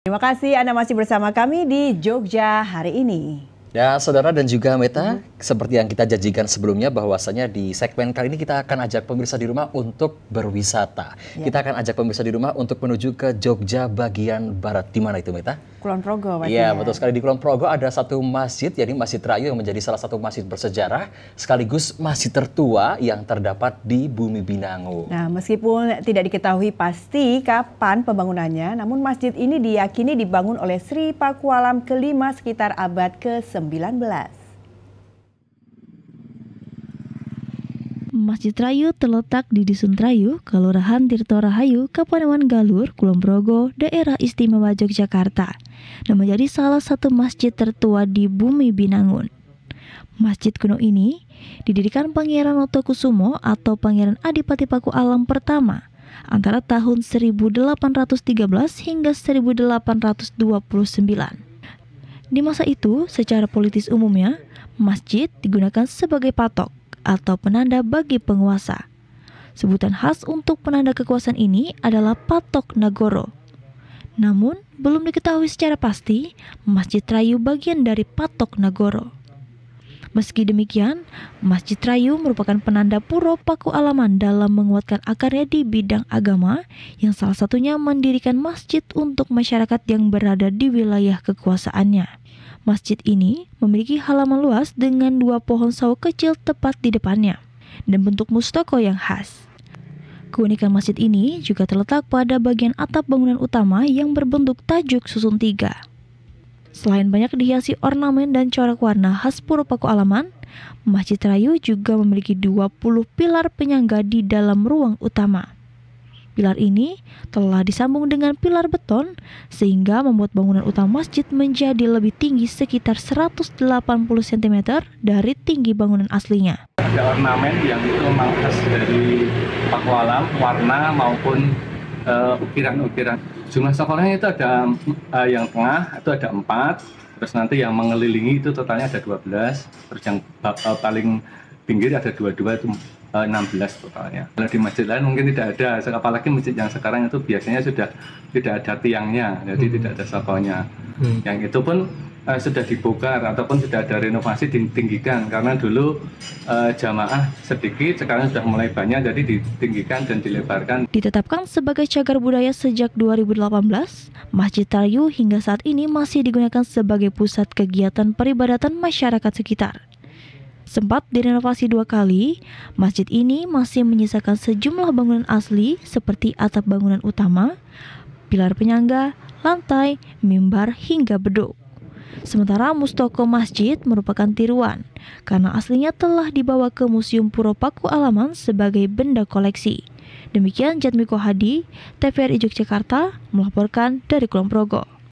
Terima kasih Anda masih bersama kami di Jogja hari ini. Ya, saudara dan juga Meta, hmm. seperti yang kita janjikan sebelumnya bahwasanya di segmen kali ini kita akan ajak pemirsa di rumah untuk berwisata. Ya. Kita akan ajak pemirsa di rumah untuk menuju ke Jogja bagian barat. Di mana itu, Meta? Kulon Progo. Iya, ya. betul sekali di Kulon Progo ada satu masjid, yakni Masjid Rayu yang menjadi salah satu masjid bersejarah sekaligus masjid tertua yang terdapat di Bumi Binango. Nah, meskipun tidak diketahui pasti kapan pembangunannya, namun masjid ini diyakini dibangun oleh Sri Pakualam kelima sekitar abad ke Masjid Rayu terletak di Dusun Rayu, Kelurahan Tirto Rahayu, Kapanewon Galur, Kulon Progo, daerah istimewa Yogyakarta, dan menjadi salah satu masjid tertua di bumi Binangun. Masjid kuno ini didirikan Pangeran Otokusumo atau Pangeran Adipati Paku Alam pertama antara tahun 1813 hingga 1829. Di masa itu, secara politis umumnya, masjid digunakan sebagai patok atau penanda bagi penguasa. Sebutan khas untuk penanda kekuasaan ini adalah patok Nagoro. Namun, belum diketahui secara pasti masjid Rayu bagian dari patok Nagoro. Meski demikian, Masjid Rayu merupakan penanda Puro Paku Alaman dalam menguatkan akarnya di bidang agama, yang salah satunya mendirikan masjid untuk masyarakat yang berada di wilayah kekuasaannya. Masjid ini memiliki halaman luas dengan dua pohon sawo kecil tepat di depannya, dan bentuk mustoko yang khas. Keunikan masjid ini juga terletak pada bagian atap bangunan utama yang berbentuk tajuk susun tiga. Selain banyak dihiasi ornamen dan corak warna khas Puro Paku Alaman, Masjid Rayu juga memiliki 20 pilar penyangga di dalam ruang utama. Pilar ini telah disambung dengan pilar beton sehingga membuat bangunan utama masjid menjadi lebih tinggi sekitar 180 cm dari tinggi bangunan aslinya. Ada ornamen yang itu memang khas dari Paku warna maupun Eh, ukiran-ukiran. Jumlah sekolahnya itu ada uh, yang tengah itu ada empat, terus nanti yang mengelilingi itu totalnya ada 12, terus yang uh, paling pinggir ada dua-dua itu 16 totalnya. Kalau di masjid lain mungkin tidak ada, apalagi masjid yang sekarang itu biasanya sudah tidak ada tiangnya, jadi hmm. tidak ada sekolahnya. Hmm. Yang itu pun uh, sudah dibongkar ataupun sudah ada renovasi ditinggikan karena dulu uh, jamaah sedikit sekarang sudah mulai banyak jadi ditinggikan dan dilebarkan. Ditetapkan sebagai cagar budaya sejak 2018, Masjid Taryu hingga saat ini masih digunakan sebagai pusat kegiatan peribadatan masyarakat sekitar. Sempat direnovasi dua kali, masjid ini masih menyisakan sejumlah bangunan asli seperti atap bangunan utama, pilar penyangga, lantai, mimbar, hingga beduk. Sementara Mustoko Masjid merupakan tiruan karena aslinya telah dibawa ke Museum Puropaku Alaman sebagai benda koleksi. Demikian Jatmiko Hadi, TVRI Yogyakarta melaporkan dari Kulon Progo.